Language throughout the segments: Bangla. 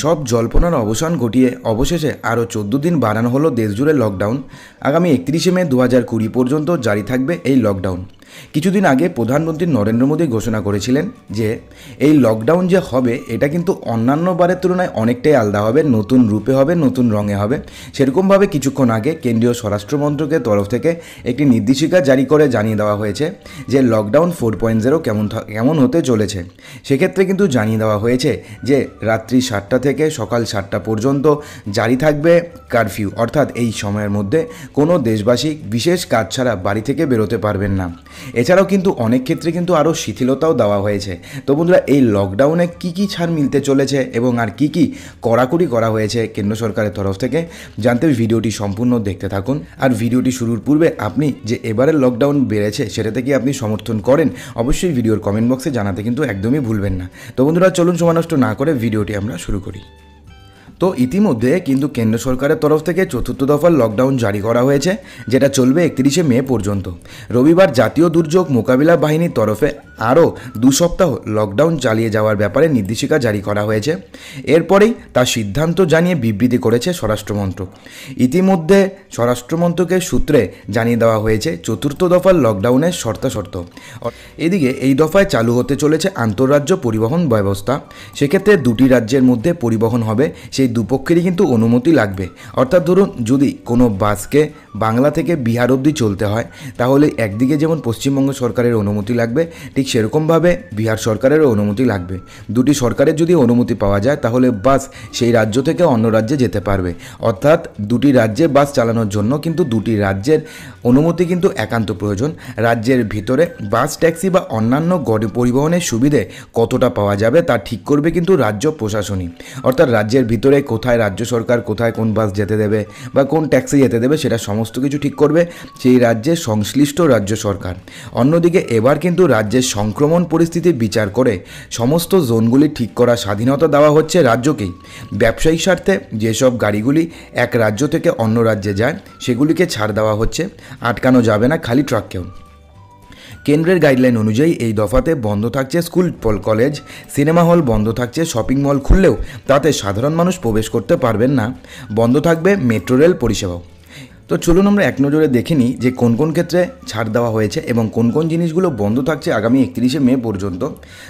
সব জল্পনার অবসান ঘটিয়ে অবশেষে আরও চোদ্দ দিন বাড়ানো হলো দেশজুড়ে লকডাউন আগামী একত্রিশে মে দু হাজার কুড়ি পর্যন্ত জারি থাকবে এই লকডাউন কিছুদিন আগে প্রধানমন্ত্রী নরেন্দ্র মোদী ঘোষণা করেছিলেন যে এই লকডাউন যে হবে এটা কিন্তু অন্যান্য বারের তুলনায় অনেকটাই আলাদা হবে নতুন রূপে হবে নতুন রঙে হবে সেরকমভাবে কিছুক্ষণ আগে কেন্দ্রীয় স্বরাষ্ট্রমন্ত্রকের তরফ থেকে একটি নির্দেশিকা জারি করে জানিয়ে দেওয়া হয়েছে যে লকডাউন ফোর পয়েন্ট জিরো কেমন কেমন হতে চলেছে সেক্ষেত্রে কিন্তু জানিয়ে দেওয়া হয়েছে যে রাত্রি সাতটা থেকে সকাল সাতটা পর্যন্ত জারি থাকবে কারফিউ অর্থাৎ এই সময়ের মধ্যে কোনো দেশবাসী বিশেষ কাজ ছাড়া বাড়ি থেকে বেরোতে পারবেন না এছাড়াও কিন্তু অনেক ক্ষেত্রে কিন্তু আরও শিথিলতাও দেওয়া হয়েছে তো বন্ধুরা এই লকডাউনে কি কি ছাড় মিলতে চলেছে এবং আর কি কি কড়াকড়ি করা হয়েছে কেন্দ্র সরকারের তরফ থেকে জানতে ভিডিওটি সম্পূর্ণ দেখতে থাকুন আর ভিডিওটি শুরুর পূর্বে আপনি যে এবারের লকডাউন বেড়েছে সেটাতে কি আপনি সমর্থন করেন অবশ্যই ভিডিওর কমেন্ট বক্সে জানাতে কিন্তু একদমই ভুলবেন না তো বন্ধুরা চলুন সমানষ্ট না করে ভিডিওটি আমরা শুরু করি তো ইতিমধ্যে কিন্তু কেন্দ্র সরকারের তরফ থেকে চতুর্থ দফার লকডাউন জারি করা হয়েছে যেটা চলবে একত্রিশে মে পর্যন্ত রবিবার জাতীয় দুর্যোগ মোকাবিলা বাহিনীর তরফে আরও দু সপ্তাহ লকডাউন চালিয়ে যাওয়ার ব্যাপারে নির্দেশিকা জারি করা হয়েছে এরপরেই তার সিদ্ধান্ত জানিয়ে বিবৃতি করেছে স্বরাষ্ট্রমন্ত্রক ইতিমধ্যে স্বরাষ্ট্রমন্ত্রকের সূত্রে জানিয়ে দেওয়া হয়েছে চতুর্থ দফার লকডাউনের শর্তাশর্ত এদিকে এই দফায় চালু হতে চলেছে আন্তঃরাজ্য পরিবহন ব্যবস্থা সেক্ষেত্রে দুটি রাজ্যের মধ্যে পরিবহন হবে সেই দুপক্ষেরই কিন্তু অনুমতি লাগবে অর্থাৎ ধরুন যদি কোনো বাসকে বাংলা থেকে বিহার অবধি চলতে হয় তাহলে একদিকে যেমন পশ্চিমবঙ্গ সরকারের অনুমতি লাগবে ঠিক ঠিক সেরকমভাবে বিহার সরকারেরও অনুমতি লাগবে দুটি সরকারের যদি অনুমতি পাওয়া যায় তাহলে বাস সেই রাজ্য থেকে অন্য রাজ্যে যেতে পারবে অর্থাৎ দুটি রাজ্যে বাস চালানোর জন্য কিন্তু দুটি রাজ্যের অনুমতি কিন্তু একান্ত প্রয়োজন রাজ্যের ভিতরে বাস ট্যাক্সি বা অন্যান্য গড় পরিবহনের সুবিধে কতটা পাওয়া যাবে তা ঠিক করবে কিন্তু রাজ্য প্রশাসনই অর্থাৎ রাজ্যের ভিতরে কোথায় রাজ্য সরকার কোথায় কোন বাস যেতে দেবে বা কোন ট্যাক্সি যেতে দেবে সেটা সমস্ত কিছু ঠিক করবে সেই রাজ্যের সংশ্লিষ্ট রাজ্য সরকার অন্যদিকে এবার কিন্তু রাজ্যের সংক্রমণ পরিস্থিতি বিচার করে সমস্ত জোনগুলি ঠিক করার স্বাধীনতা দেওয়া হচ্ছে রাজ্যকেই ব্যবসায়িক স্বার্থে যেসব গাড়িগুলি এক রাজ্য থেকে অন্য রাজ্যে যায় সেগুলিকে ছাড় দেওয়া হচ্ছে আটকানো যাবে না খালি ট্রাককেও কেন্দ্রের গাইডলাইন অনুযায়ী এই দফাতে বন্ধ থাকছে স্কুল কলেজ সিনেমা হল বন্ধ থাকছে শপিং মল খুললেও তাতে সাধারণ মানুষ প্রবেশ করতে পারবেন না বন্ধ থাকবে মেট্রো রেল পরিষেবাও তো চলুন আমরা এক নজরে দেখে নিই যে কোন কোন ক্ষেত্রে ছাড় দেওয়া হয়েছে এবং কোন কোন জিনিসগুলো বন্ধ থাকছে আগামী একত্রিশে মে পর্যন্ত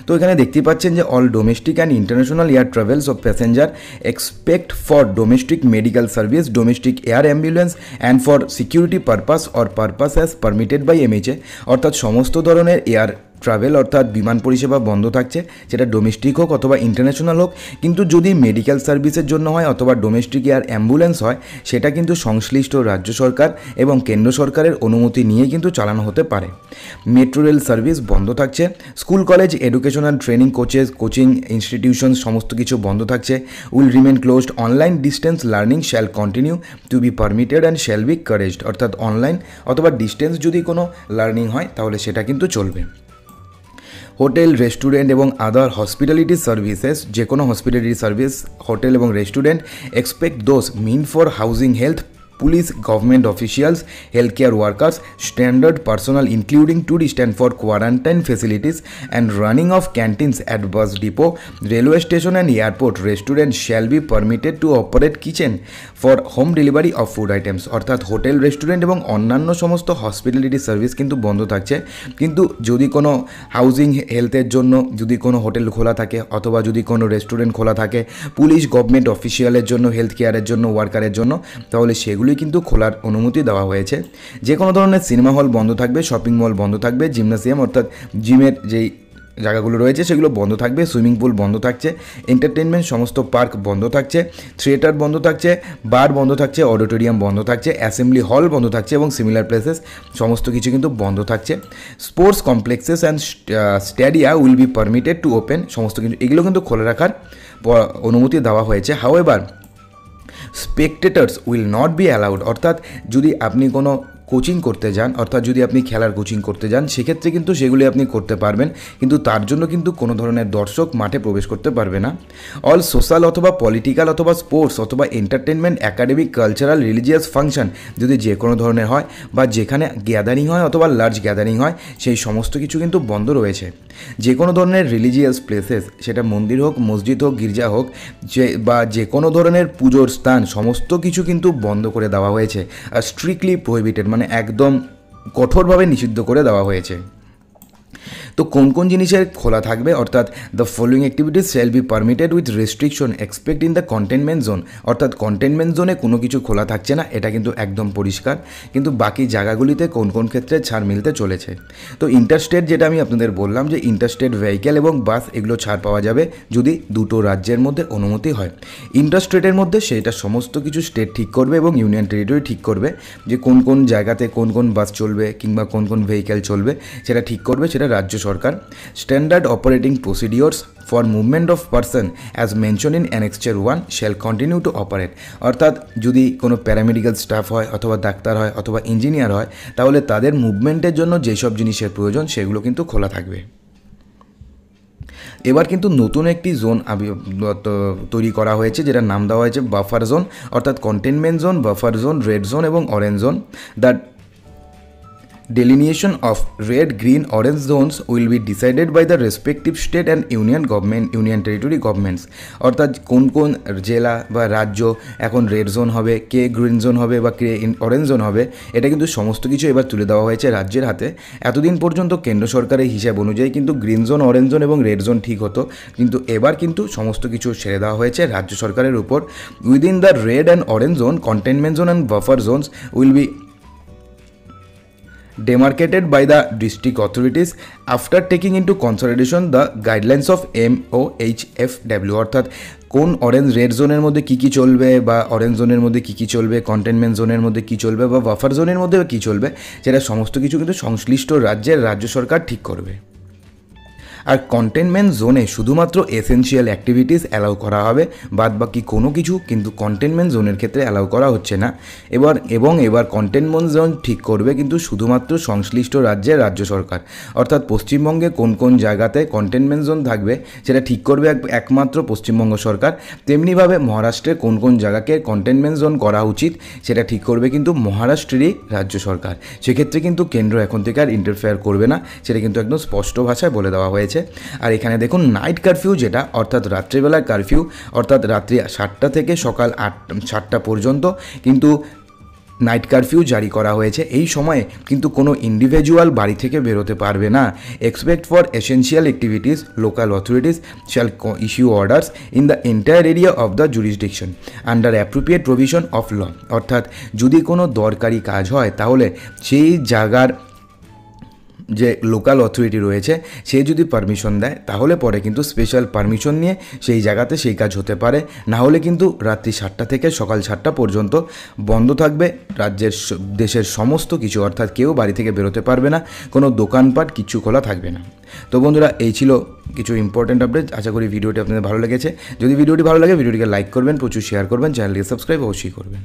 তো এখানে দেখতে পাচ্ছেন যে all domestic and international air travels of passenger expect for domestic medical service domestic air ambulance and for security purpose or purpose as permitted by MHA অর্থাৎ সমস্ত ধরনের এয়ার ট্রাভেল অর্থাৎ বিমান পরিষেবা বন্ধ থাকছে সেটা ডোমেস্টিক হোক অথবা ইন্টারন্যাশনাল হোক কিন্তু যদি মেডিকেল সার্ভিসের জন্য হয় অথবা ডোমেস্টিক এয়ার অ্যাম্বুলেন্স হয় সেটা কিন্তু সংশ্লিষ্ট রাজ্য সরকার এবং কেন্দ্র সরকারের অনুমতি নিয়ে কিন্তু চালানো হতে পারে মেট্রো রেল সার্ভিস বন্ধ থাকছে school college educational training coaches coaching institution সমস্ত কিছু বন্ধ থাকছে will remain closed online distance learning shall continue to be permitted and shall be encouraged অর্থাৎ অনলাইন অথবা ডিস্টেন্স যদি কোনো লার্নিং হয় তাহলে সেটা কিন্তু চলবে হোটেল রেস্টুরেন্ট এবং আদার হসপিটালিটি সার্ভিসেস যে কোনো হসপিটালিটি সার্ভিস হোটেল এবং restaurant expect those mean for housing health police government officials health care workers standard personal including tourist and for quarantine facilities and running of canteens at bus depot railway station and airport restaurant shall be permitted to operate kitchen for home delivery of food items অর্থাৎ হোটেল রেস্টুরেন্ট এবং অন্যান্য সমস্ত হসপিটালিটি সার্ভিস কিন্তু বন্ধ থাকছে কিন্তু যদি কোনো হাউজিং হেলথের জন্য যদি কোনো হোটেল খোলা থাকে অথবা যদি কোনো রেস্টুরেন্ট খোলা থাকে পুলিশ গভর্নমেন্ট অফিসিয়ালের জন্য হেলথ কেয়ারের জন্য ওয়ার্কারের জন্য তাহলে সেগুলো সেগুলি কিন্তু খোলার অনুমতি দেওয়া হয়েছে যে কোনো ধরনের সিনেমা হল বন্ধ থাকবে শপিং মল বন্ধ থাকবে জিমনাসিয়াম অর্থাৎ জিমের যেই জায়গাগুলো রয়েছে সেগুলো বন্ধ থাকবে সুইমিং পুল বন্ধ থাকছে এন্টারটেনমেন্ট সমস্ত পার্ক বন্ধ থাকছে থিয়েটার বন্ধ থাকছে বার বন্ধ থাকছে অডিটোরিয়াম বন্ধ থাকছে অ্যাসেম্বলি হল বন্ধ থাকছে এবং সিমিলার প্লেসেস সমস্ত কিছু কিন্তু বন্ধ থাকছে sports complexes and stadia will be permitted to open সমস্ত কিছু এগুলো কিন্তু খোলা রাখার অনুমতি দেওয়া হয়েছে however spectators will not be allowed অর্থাৎ যদি আপনি কোনো কোচিং করতে যান অর্থাৎ যদি আপনি খেলার কোচিং করতে যান সেক্ষেত্রে কিন্তু সেগুলি আপনি করতে পারবেন কিন্তু তার জন্য কিন্তু কোনো ধরনের দর্শক মাঠে প্রবেশ করতে পারবে না অল সোশ্যাল অথবা পলিটিক্যাল অথবা স্পোর্টস অথবা entertainment academic cultural religious function যদি যে কোনো ধরনের হয় বা যেখানে গ্যাদারিং হয় অথবা লার্জ গ্যাদারিং হয় সেই সমস্ত কিছু কিন্তু বন্ধ রয়েছে যে কোনো ধরনের রিলিজিয়াস প্লেসেস সেটা মন্দির হোক মসজিদ হোক গির্জা হোক যে বা যে কোনো ধরনের পুজোর স্থান সমস্ত কিছু কিন্তু বন্ধ করে দেওয়া হয়েছে আর স্ট্রিক্টলি প্রোহিবিটেড মানে একদম কঠোরভাবে নিষিদ্ধ করে দেওয়া হয়েছে তো কোন কোন জিনিসের খোলা থাকবে অর্থাৎ the following activities shall be permitted with restriction expect in the containment zone অর্থাৎ কন্টেনমেন্ট জোনে কোনো কিছু খোলা থাকছে না এটা কিন্তু একদম পরিষ্কার কিন্তু বাকি জায়গাগুলিতে কোন কোন ক্ষেত্রে ছাড় মিলতে চলেছে তো ইন্টারস্টেট যেটা আমি আপনাদের বললাম যে ইন্টারস্টেট ভেহিক্যাল এবং বাস এগুলো ছাড় পাওয়া যাবে যদি দুটো রাজ্যের মধ্যে অনুমতি হয় ইন্টারস্টেটের মধ্যে সেটা সমস্ত কিছু স্টেট ঠিক করবে এবং ইউনিয়ন টেরিটরি ঠিক করবে যে কোন কোন জায়গাতে কোন কোন বাস চলবে কিংবা কোন কোন ভেহিক্যাল চলবে সেটা ঠিক করবে সেটা রাজ্য সরকার standard operating procedures for movement of person as mention in annexure one shall continue to operate অর্থাৎ যদি কোনো প্যারামেডিক্যাল স্টাফ হয় অথবা ডাক্তার হয় অথবা ইঞ্জিনিয়ার হয় তাহলে তাদের মুভমেন্টের জন্য যেসব জিনিসের প্রয়োজন সেগুলো কিন্তু খোলা থাকবে এবার কিন্তু নতুন একটি জোন তৈরি করা হয়েছে যেটা নাম দেওয়া হয়েছে বাফার জোন অর্থাৎ containment zone buffer zone red zone এবং orange zone that Delineation of red, green, orange zones will be decided by the respective state and union government, union territory governments. অর্থাৎ কোন কোন জেলা বা রাজ্য এখন রেড জোন হবে কে গ্রিন জোন হবে বা কে অরেঞ্জ জোন হবে এটা কিন্তু সমস্ত কিছু এবার তুলে দেওয়া হয়েছে রাজ্যের হাতে এতদিন পর্যন্ত কেন্দ্র সরকারের হিসাব অনুযায়ী কিন্তু গ্রিন জোন অরেঞ্জ জোন এবং রেড জোন ঠিক হতো কিন্তু এবার কিন্তু সমস্ত কিছু ছেড়ে দেওয়া হয়েছে রাজ্য সরকারের উপর within the red and orange zone containment zone and buffer zones will be demarcated by the district authorities after taking into consideration the guidelines of MOHFW অর্থাৎ কোন অরেঞ্জ রেড জোনের মধ্যে কী কী চলবে বা অরেঞ্জ জোনের মধ্যে কী কী চলবে কন্টেনমেন্ট জোনের মধ্যে কী চলবে বা বাফার জোনের মধ্যে কী চলবে সেটা সমস্ত কিছু কিন্তু সংশ্লিষ্ট রাজ্যের রাজ্য সরকার ঠিক করবে আর কন্টেনমেন্ট জোনে শুধুমাত্র এসেনশিয়াল অ্যাক্টিভিটিস অ্যালাউ করা হবে বাদ বাকি কোনো কিছু কিন্তু কন্টেনমেন্ট জোনের ক্ষেত্রে অ্যালাউ করা হচ্ছে না এবার এবং এবার কন্টেনমেন্ট জোন ঠিক করবে কিন্তু শুধুমাত্র সংশ্লিষ্ট রাজ্যের রাজ্য সরকার অর্থাৎ পশ্চিমবঙ্গে কোন কোন জায়গাতে কন্টেনমেন্ট জোন থাকবে সেটা ঠিক করবে একমাত্র পশ্চিমবঙ্গ সরকার তেমনিভাবে মহারাষ্ট্রে কোন কোন জায়গাকে কন্টেনমেন্ট জোন করা উচিত সেটা ঠিক করবে কিন্তু মহারাষ্ট্রেরই রাজ্য সরকার সেক্ষেত্রে কিন্তু কেন্দ্র এখন থেকে আর ইন্টারফেয়ার করবে না সেটা কিন্তু একদম স্পষ্ট ভাষায় বলে দেওয়া হয়েছে রয়েছে আর এখানে দেখুন নাইট কারফিউ যেটা অর্থাৎ রাত্রিবেলার কারফিউ অর্থাৎ রাত্রি সাতটা থেকে সকাল আট সাতটা পর্যন্ত কিন্তু নাইট কারফিউ জারি করা হয়েছে এই সময়ে কিন্তু কোনো ইন্ডিভিজুয়াল বাড়ি থেকে বেরোতে পারবে না expect for essential activities local authorities shall issue orders in the entire area of the jurisdiction under appropriate provision of law অর্থাৎ যদি কোনো দরকারি কাজ হয় তাহলে সেই জায়গার যে লোকাল অথরিটি রয়েছে সে যদি পারমিশন দেয় তাহলে পরে কিন্তু স্পেশাল পারমিশন নিয়ে সেই জায়গাতে সেই কাজ হতে পারে না হলে কিন্তু রাত্রি সাতটা থেকে সকাল সাতটা পর্যন্ত বন্ধ থাকবে রাজ্যের দেশের সমস্ত কিছু অর্থাৎ কেউ বাড়ি থেকে বেরোতে পারবে না কোনো দোকানপাট কিছু খোলা থাকবে না তো বন্ধুরা এই ছিল কিছু ইম্পর্টেন্ট আপডেট আশা করি ভিডিওটি আপনাদের ভালো লেগেছে যদি ভিডিওটি ভালো লাগে ভিডিওটিকে লাইক করবেন প্রচুর শেয়ার করবেন চ্যানেলটিকে সাবস্ক্রাইব অবশ্যই করবেন